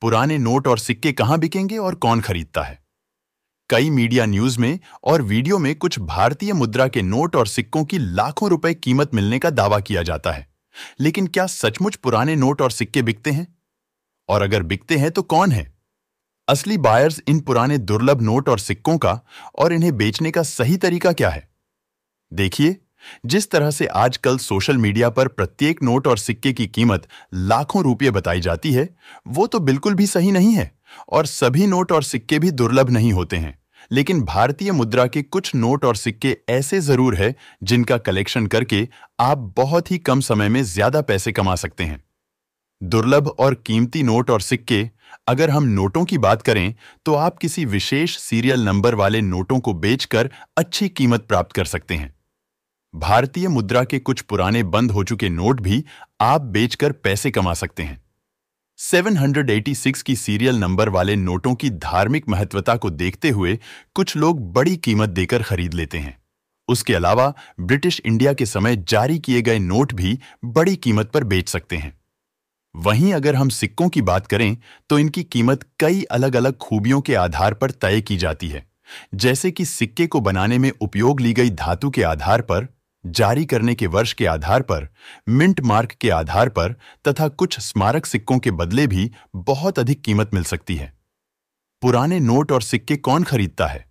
पुराने नोट और सिक्के कहां बिकेंगे और कौन खरीदता है कई मीडिया न्यूज में और वीडियो में कुछ भारतीय मुद्रा के नोट और सिक्कों की लाखों रुपए कीमत मिलने का दावा किया जाता है लेकिन क्या सचमुच पुराने नोट और सिक्के बिकते हैं और अगर बिकते हैं तो कौन है असली बायर्स इन पुराने दुर्लभ नोट और सिक्कों का और इन्हें बेचने का सही तरीका क्या है देखिए जिस तरह से आजकल सोशल मीडिया पर प्रत्येक नोट और सिक्के की कीमत लाखों रुपये बताई जाती है वो तो बिल्कुल भी सही नहीं है और सभी नोट और सिक्के भी दुर्लभ नहीं होते हैं लेकिन भारतीय मुद्रा के कुछ नोट और सिक्के ऐसे जरूर है जिनका कलेक्शन करके आप बहुत ही कम समय में ज्यादा पैसे कमा सकते हैं दुर्लभ और कीमती नोट और सिक्के अगर हम नोटों की बात करें तो आप किसी विशेष सीरियल नंबर वाले नोटों को बेचकर अच्छी कीमत प्राप्त कर सकते हैं भारतीय मुद्रा के कुछ पुराने बंद हो चुके नोट भी आप बेचकर पैसे कमा सकते हैं 786 की सीरियल नंबर वाले नोटों की धार्मिक महत्वता को देखते हुए कुछ लोग बड़ी कीमत देकर खरीद लेते हैं उसके अलावा ब्रिटिश इंडिया के समय जारी किए गए नोट भी बड़ी कीमत पर बेच सकते हैं वहीं अगर हम सिक्कों की बात करें तो इनकी कीमत कई अलग अलग खूबियों के आधार पर तय की जाती है जैसे कि सिक्के को बनाने में उपयोग ली गई धातु के आधार पर जारी करने के वर्ष के आधार पर मिंट मार्क के आधार पर तथा कुछ स्मारक सिक्कों के बदले भी बहुत अधिक कीमत मिल सकती है पुराने नोट और सिक्के कौन खरीदता है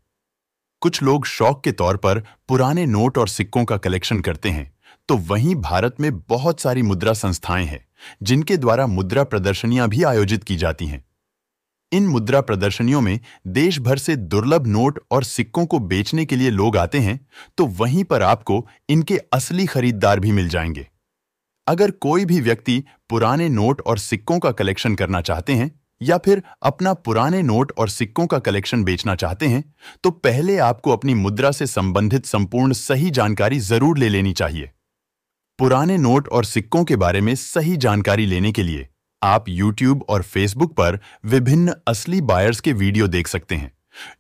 कुछ लोग शौक के तौर पर पुराने नोट और सिक्कों का कलेक्शन करते हैं तो वहीं भारत में बहुत सारी मुद्रा संस्थाएं हैं जिनके द्वारा मुद्रा प्रदर्शनियां भी आयोजित की जाती हैं इन मुद्रा प्रदर्शनियों में देश भर से दुर्लभ नोट और सिक्कों को बेचने के लिए लोग आते हैं तो वहीं पर आपको इनके असली खरीदार भी मिल जाएंगे अगर कोई भी व्यक्ति पुराने नोट और सिक्कों का कलेक्शन करना चाहते हैं या फिर अपना पुराने नोट और सिक्कों का कलेक्शन बेचना चाहते हैं तो पहले आपको अपनी मुद्रा से संबंधित संपूर्ण सही जानकारी जरूर ले लेनी चाहिए पुराने नोट और सिक्कों के बारे में सही जानकारी लेने के लिए आप YouTube और Facebook पर विभिन्न असली बायर्स के वीडियो देख सकते हैं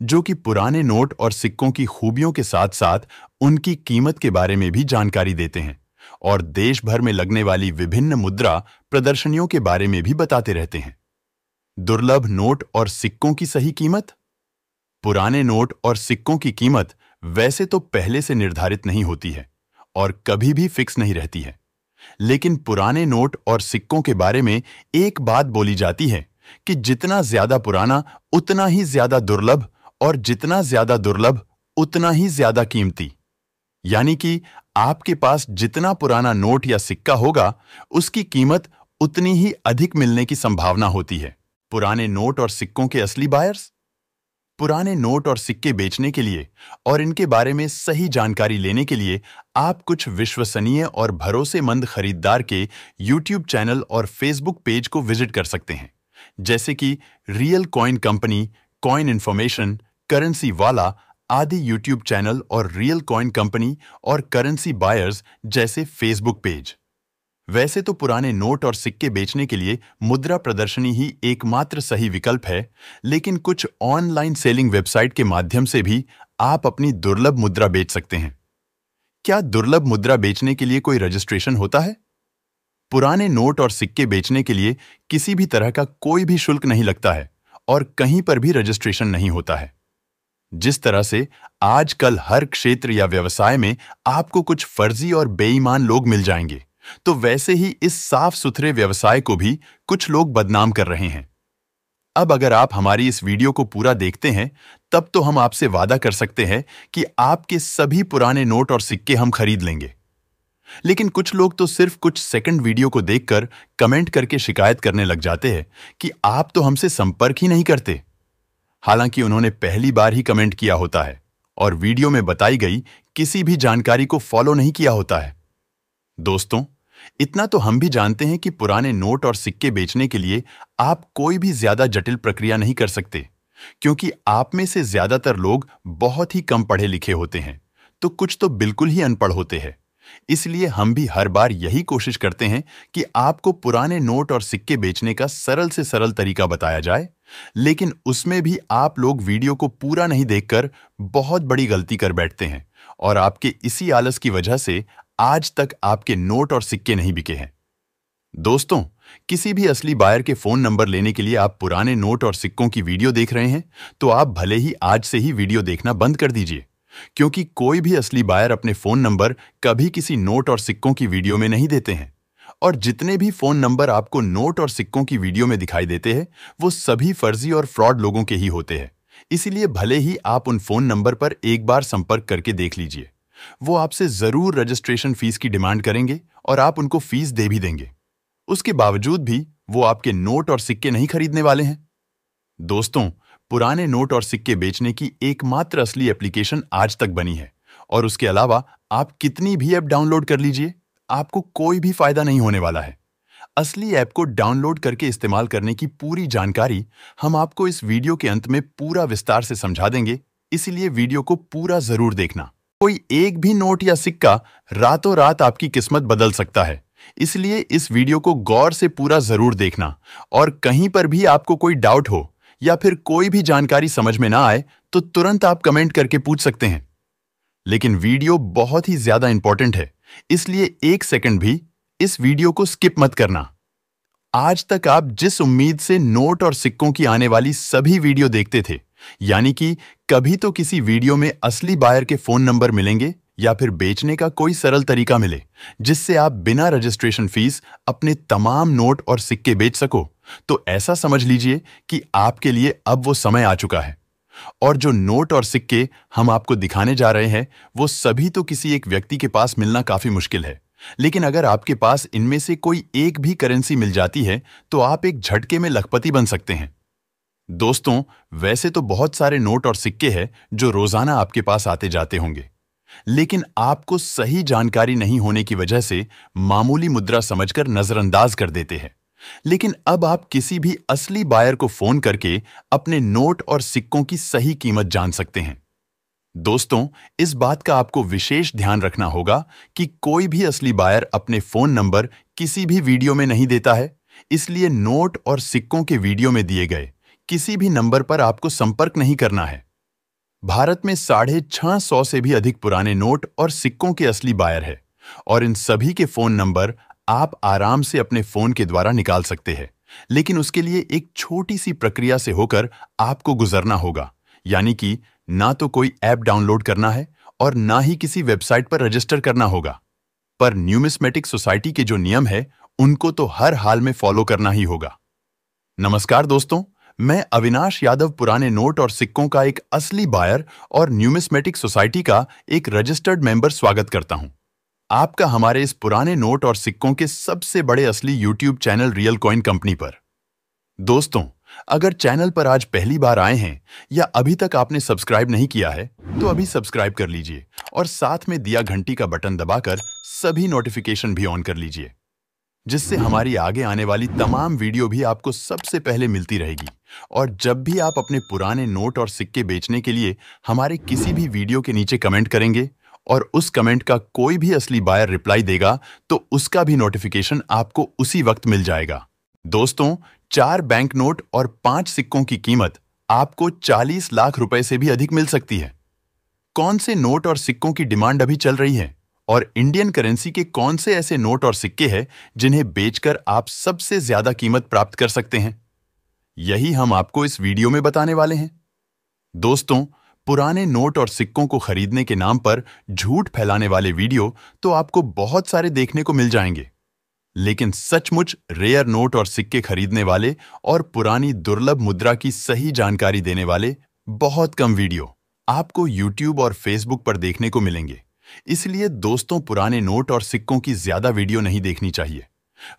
जो कि पुराने नोट और सिक्कों की खूबियों के साथ साथ उनकी कीमत के बारे में भी जानकारी देते हैं और देश भर में लगने वाली विभिन्न मुद्रा प्रदर्शनियों के बारे में भी बताते रहते हैं दुर्लभ नोट और सिक्कों की सही कीमत पुराने नोट और सिक्कों की कीमत वैसे तो पहले से निर्धारित नहीं होती है और कभी भी फिक्स नहीं रहती है लेकिन पुराने नोट और सिक्कों के बारे में एक बात बोली जाती है कि जितना ज्यादा पुराना उतना ही ज्यादा दुर्लभ और जितना ज्यादा दुर्लभ उतना ही ज्यादा कीमती यानी कि आपके पास जितना पुराना नोट या सिक्का होगा उसकी कीमत उतनी ही अधिक मिलने की संभावना होती है पुराने नोट और सिक्कों के असली बायर्स पुराने नोट और सिक्के बेचने के लिए और इनके बारे में सही जानकारी लेने के लिए आप कुछ विश्वसनीय और भरोसेमंद खरीदार के YouTube चैनल और Facebook पेज को विजिट कर सकते हैं जैसे कि real coin company coin information currency वाला आदि YouTube चैनल और रियल कॉइन कंपनी और करेंसी बायर्स जैसे Facebook पेज वैसे तो पुराने नोट और सिक्के बेचने के लिए मुद्रा प्रदर्शनी ही एकमात्र सही विकल्प है लेकिन कुछ ऑनलाइन सेलिंग वेबसाइट के माध्यम से भी आप अपनी दुर्लभ मुद्रा बेच सकते हैं क्या दुर्लभ मुद्रा बेचने के लिए कोई रजिस्ट्रेशन होता है पुराने नोट और सिक्के बेचने के लिए किसी भी तरह का कोई भी शुल्क नहीं लगता है और कहीं पर भी रजिस्ट्रेशन नहीं होता है जिस तरह से आजकल हर क्षेत्र या व्यवसाय में आपको कुछ फर्जी और बेईमान लोग मिल जाएंगे तो वैसे ही इस साफ सुथरे व्यवसाय को भी कुछ लोग बदनाम कर रहे हैं अब अगर आप हमारी इस वीडियो को पूरा देखते हैं तब तो हम आपसे वादा कर सकते हैं कि आपके सभी पुराने नोट और सिक्के हम खरीद लेंगे लेकिन कुछ लोग तो सिर्फ कुछ सेकंड वीडियो को देखकर कमेंट करके शिकायत करने लग जाते हैं कि आप तो हमसे संपर्क ही नहीं करते हालांकि उन्होंने पहली बार ही कमेंट किया होता है और वीडियो में बताई गई किसी भी जानकारी को फॉलो नहीं किया होता है दोस्तों इतना तो हम भी जानते हैं कि पुराने नोट और सिक्के बेचने के लिए आप कोई भी ज्यादा जटिल प्रक्रिया नहीं कर सकते क्योंकि आप में से ज्यादातर लोग बहुत ही कम पढ़े लिखे होते हैं तो कुछ तो बिल्कुल ही अनपढ़ होते हैं इसलिए हम भी हर बार यही कोशिश करते हैं कि आपको पुराने नोट और सिक्के बेचने का सरल से सरल तरीका बताया जाए लेकिन उसमें भी आप लोग वीडियो को पूरा नहीं देखकर बहुत बड़ी गलती कर बैठते हैं और आपके इसी आलस की वजह से आज तक आपके नोट और सिक्के नहीं बिके हैं दोस्तों किसी भी असली बायर के फोन नंबर लेने के लिए आप पुराने नोट और सिक्कों की वीडियो देख रहे हैं तो आप भले ही आज से ही वीडियो देखना बंद कर दीजिए क्योंकि कोई भी असली बायर अपने फोन नंबर कभी किसी नोट और सिक्कों की वीडियो में नहीं देते हैं और जितने भी फोन नंबर आपको नोट और सिक्कों की वीडियो में दिखाई देते हैं वो सभी फर्जी और फ्रॉड लोगों के ही होते हैं इसीलिए भले ही आप उन फोन नंबर पर एक बार संपर्क करके देख लीजिए वो आपसे ज़रूर रजिस्ट्रेशन फीस की डिमांड करेंगे और आप उनको फीस दे भी देंगे उसके बावजूद भी वो आपके नोट और सिक्के नहीं खरीदने वाले हैं दोस्तों पुराने नोट और सिक्के बेचने की एकमात्र असली एप्लीकेशन आज तक बनी है और उसके अलावा आप कितनी भी ऐप डाउनलोड कर लीजिए आपको कोई भी फायदा नहीं होने वाला है असली ऐप को डाउनलोड करके इस्तेमाल करने की पूरी जानकारी हम आपको इस वीडियो के अंत में पूरा विस्तार से समझा देंगे इसलिए वीडियो को पूरा जरूर देखना कोई एक भी नोट या सिक्का रातों रात आपकी किस्मत बदल सकता है इसलिए इस वीडियो को गौर से पूरा जरूर देखना और कहीं पर भी आपको कोई डाउट हो या फिर कोई भी जानकारी समझ में ना आए तो तुरंत आप कमेंट करके पूछ सकते हैं लेकिन वीडियो बहुत ही ज्यादा इंपॉर्टेंट है इसलिए एक सेकंड भी इस वीडियो को स्किप मत करना आज तक आप जिस उम्मीद से नोट और सिक्कों की आने वाली सभी वीडियो देखते थे यानी कि कभी तो किसी वीडियो में असली बायर के फोन नंबर मिलेंगे या फिर बेचने का कोई सरल तरीका मिले जिससे आप बिना रजिस्ट्रेशन फीस अपने तमाम नोट और सिक्के बेच सको तो ऐसा समझ लीजिए कि आपके लिए अब वो समय आ चुका है और जो नोट और सिक्के हम आपको दिखाने जा रहे हैं वो सभी तो किसी एक व्यक्ति के पास मिलना काफी मुश्किल है लेकिन अगर आपके पास इनमें से कोई एक भी करेंसी मिल जाती है तो आप एक झटके में लखपति बन सकते हैं दोस्तों वैसे तो बहुत सारे नोट और सिक्के हैं जो रोजाना आपके पास आते जाते होंगे लेकिन आपको सही जानकारी नहीं होने की वजह से मामूली मुद्रा समझकर नजरअंदाज कर देते हैं लेकिन अब आप किसी भी असली बायर को फोन करके अपने नोट और सिक्कों की सही कीमत जान सकते हैं दोस्तों इस बात का आपको विशेष ध्यान रखना होगा कि कोई भी असली बायर अपने फोन नंबर किसी भी वीडियो में नहीं देता है इसलिए नोट और सिक्कों के वीडियो में दिए गए किसी भी नंबर पर आपको संपर्क नहीं करना है भारत में साढ़े छह सौ से भी अधिक पुराने नोट और सिक्कों के असली बायर है और इन सभी के फोन नंबर आप आराम से अपने फोन के द्वारा निकाल सकते हैं लेकिन उसके लिए एक छोटी सी प्रक्रिया से होकर आपको गुजरना होगा यानी कि ना तो कोई ऐप डाउनलोड करना है और ना ही किसी वेबसाइट पर रजिस्टर करना होगा पर न्यूमिस्मेटिक सोसाइटी के जो नियम है उनको तो हर हाल में फॉलो करना ही होगा नमस्कार दोस्तों मैं अविनाश यादव पुराने नोट और सिक्कों का एक असली बायर और न्यूमिस्मेटिक सोसाइटी का एक रजिस्टर्ड मेंबर स्वागत करता हूं आपका हमारे इस पुराने नोट और सिक्कों के सबसे बड़े असली YouTube channel real coin company पर दोस्तों अगर चैनल पर आज पहली बार आए हैं या अभी तक आपने सब्सक्राइब नहीं किया है तो अभी सब्सक्राइब कर लीजिए और साथ में दिया घंटी का बटन दबाकर सभी नोटिफिकेशन भी ऑन कर लीजिए जिससे हमारी आगे आने वाली तमाम वीडियो भी आपको सबसे पहले मिलती रहेगी और जब भी आप अपने पुराने नोट और सिक्के बेचने के लिए हमारे किसी भी वीडियो के नीचे कमेंट करेंगे और उस कमेंट का कोई भी असली बायर रिप्लाई देगा तो उसका भी नोटिफिकेशन आपको उसी वक्त मिल जाएगा दोस्तों चार बैंक नोट और पांच सिक्कों की कीमत आपको 40 लाख रुपए से भी अधिक मिल सकती है कौन से नोट और सिक्कों की डिमांड अभी चल रही है और इंडियन करेंसी के कौन से ऐसे नोट और सिक्के हैं जिन्हें बेचकर आप सबसे ज्यादा कीमत प्राप्त कर सकते हैं यही हम आपको इस वीडियो में बताने वाले हैं दोस्तों पुराने नोट और सिक्कों को खरीदने के नाम पर झूठ फैलाने वाले वीडियो तो आपको बहुत सारे देखने को मिल जाएंगे लेकिन सचमुच रेयर नोट और सिक्के खरीदने वाले और पुरानी दुर्लभ मुद्रा की सही जानकारी देने वाले बहुत कम वीडियो आपको YouTube और Facebook पर देखने को मिलेंगे इसलिए दोस्तों पुराने नोट और सिक्कों की ज्यादा वीडियो नहीं देखनी चाहिए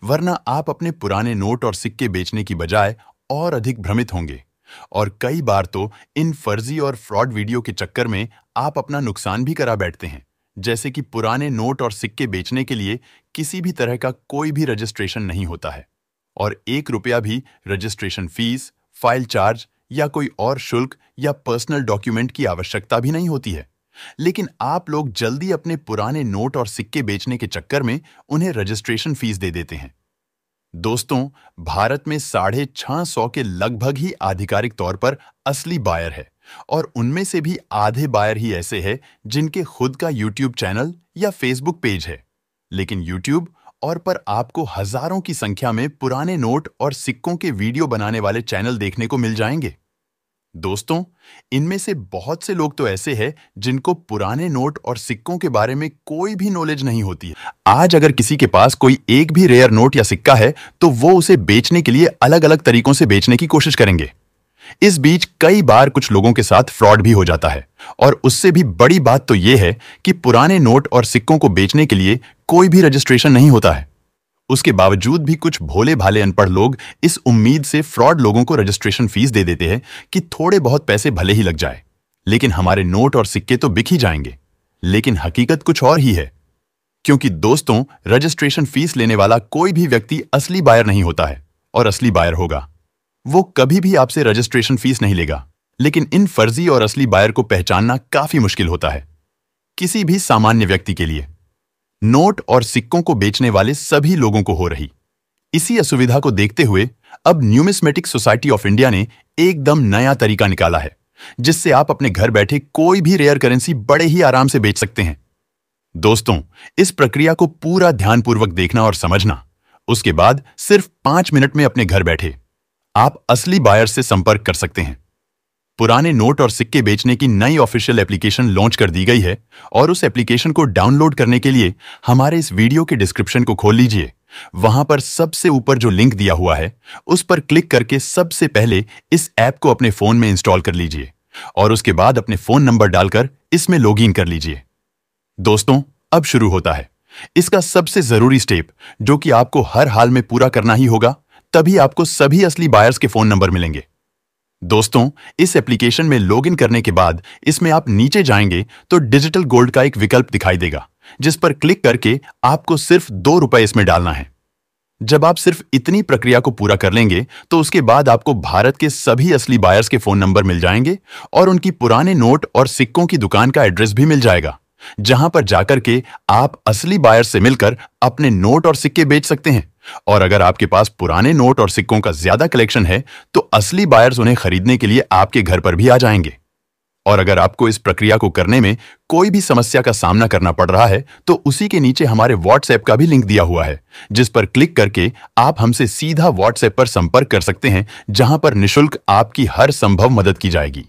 वरना आप अपने पुराने नोट और सिक्के बेचने की बजाय और अधिक भ्रमित होंगे और कई बार तो इन फर्जी और फ्रॉड वीडियो के चक्कर में आप अपना नुकसान भी करा बैठते हैं जैसे कि पुराने नोट और सिक्के बेचने के लिए किसी भी तरह का कोई भी रजिस्ट्रेशन नहीं होता है और एक रुपया भी रजिस्ट्रेशन फीस फाइल चार्ज या कोई और शुल्क या पर्सनल डॉक्यूमेंट की आवश्यकता भी नहीं होती है लेकिन आप लोग जल्दी अपने पुराने नोट और सिक्के बेचने के चक्कर में उन्हें रजिस्ट्रेशन फीस दे देते हैं दोस्तों भारत में साढ़े छह सौ के लगभग ही आधिकारिक तौर पर असली बायर है और उनमें से भी आधे बायर ही ऐसे हैं जिनके खुद का यूट्यूब चैनल या फेसबुक पेज है लेकिन यूट्यूब और पर आपको हजारों की संख्या में पुराने नोट और सिक्कों के वीडियो बनाने वाले चैनल देखने को मिल जाएंगे दोस्तों इनमें से बहुत से लोग तो ऐसे हैं जिनको पुराने नोट और सिक्कों के बारे में कोई भी नॉलेज नहीं होती है आज अगर किसी के पास कोई एक भी रेयर नोट या सिक्का है तो वो उसे बेचने के लिए अलग अलग तरीकों से बेचने की कोशिश करेंगे इस बीच कई बार कुछ लोगों के साथ फ्रॉड भी हो जाता है और उससे भी बड़ी बात तो यह है कि पुराने नोट और सिक्कों को बेचने के लिए कोई भी रजिस्ट्रेशन नहीं होता है उसके बावजूद भी कुछ भोले भाले अनपढ़ लोग इस उम्मीद से फ्रॉड लोगों को रजिस्ट्रेशन फीस दे देते हैं कि थोड़े बहुत पैसे भले ही लग जाए लेकिन हमारे नोट और सिक्के तो बिक ही जाएंगे लेकिन हकीकत कुछ और ही है क्योंकि दोस्तों रजिस्ट्रेशन फीस लेने वाला कोई भी व्यक्ति असली बायर नहीं होता है और असली बायर होगा वो कभी भी आपसे रजिस्ट्रेशन फीस नहीं लेगा लेकिन इन फर्जी और असली बायर को पहचानना काफी मुश्किल होता है किसी भी सामान्य व्यक्ति के लिए नोट और सिक्कों को बेचने वाले सभी लोगों को हो रही इसी असुविधा को देखते हुए अब न्यूमिस्मेटिक सोसाइटी ऑफ इंडिया ने एकदम नया तरीका निकाला है जिससे आप अपने घर बैठे कोई भी रेयर करेंसी बड़े ही आराम से बेच सकते हैं दोस्तों इस प्रक्रिया को पूरा ध्यानपूर्वक देखना और समझना उसके बाद सिर्फ पांच मिनट में अपने घर बैठे आप असली बायर से संपर्क कर सकते हैं पुराने नोट और सिक्के बेचने की नई ऑफिशियल एप्लीकेशन लॉन्च कर दी गई है और उस एप्लीकेशन को डाउनलोड करने के लिए हमारे इस वीडियो के डिस्क्रिप्शन को खोल लीजिए वहां पर सबसे ऊपर जो लिंक दिया हुआ है उस पर क्लिक करके सबसे पहले इस ऐप को अपने फोन में इंस्टॉल कर लीजिए और उसके बाद अपने फोन नंबर डालकर इसमें लॉग कर लीजिए दोस्तों अब शुरू होता है इसका सबसे जरूरी स्टेप जो कि आपको हर हाल में पूरा करना ही होगा तभी आपको सभी असली बायर्स के फोन नंबर मिलेंगे दोस्तों इस एप्लीकेशन में लॉगिन करने के बाद इसमें आप नीचे जाएंगे तो डिजिटल गोल्ड का एक विकल्प दिखाई देगा जिस पर क्लिक करके आपको सिर्फ दो रुपए इसमें डालना है जब आप सिर्फ इतनी प्रक्रिया को पूरा कर लेंगे तो उसके बाद आपको भारत के सभी असली बायर्स के फोन नंबर मिल जाएंगे और उनकी पुराने नोट और सिक्कों की दुकान का एड्रेस भी मिल जाएगा जहां पर जाकर के आप असली बायर से मिलकर अपने नोट और सिक्के बेच सकते हैं और अगर आपके पास पुराने नोट और सिक्कों का ज्यादा कलेक्शन है तो असली बायर्स उन्हें खरीदने के लिए आपके घर पर भी आ जाएंगे और अगर आपको इस प्रक्रिया को करने में कोई भी समस्या का सामना करना पड़ रहा है तो उसी के नीचे हमारे व्हाट्सएप का भी लिंक दिया हुआ है जिस पर क्लिक करके आप हमसे सीधा व्हाट्सएप पर संपर्क कर सकते हैं जहां पर निशुल्क आपकी हर संभव मदद की जाएगी